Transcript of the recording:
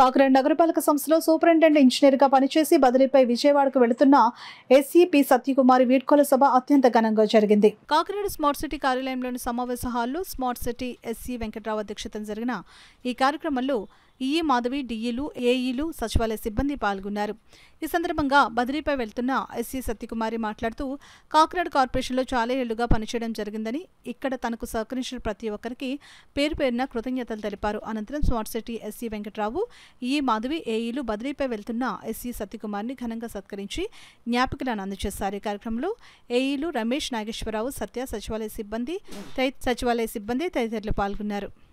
కాకినాడ నగరపాలక సంస్థలో సూపరింటెండెంట్ గా పనిచేసి బదిలీపై విజయవాడకు వెళుతున్న ఎస్ఈపి సత్యకుమారి వీడ్కోల సభ అత్యంత ఘనంగా జరిగింది కాకినాడ స్మార్ట్ సిటీ కార్యాలయంలోని సమావేశ హాల్లో స్మార్ట్ సిటీ ఎస్సీ వెంకట్రావు అధ్యక్షతన జరిగిన ఈ కార్యక్రమంలో ఈఈ మాధవి డిఈలు ఏఈలు సచివాలయ సిబ్బంది పాల్గొన్నారు ఈ సందర్భంగా బదిలీపై వెళ్తున్న ఎస్సీ సత్యకుమారి మాట్లాడుతూ కాకినాడ కార్పొరేషన్లో చాలా ఏళ్లుగా పనిచేయడం జరిగిందని ఇక్కడ తనకు సహకరించిన ప్రతి ఒక్కరికి పేరు పేరున కృతజ్ఞతలు తెలిపారు అనంతరం స్మార్ట్ సిటీ ఎస్సీ వెంకట్రావు ఈ మాధవి ఏఈలు బదిలీపై వెళ్తున్న ఎస్సీ సత్యకుమార్ని ఘనంగా సత్కరించి జ్ఞాపికలను అందజేశారు ఈ కార్యక్రమంలో ఏఈలు రమేష్ నాగేశ్వరరావు సత్య సచివాలయ సిబ్బంది సచివాలయ సిబ్బంది తదితరులు పాల్గొన్నారు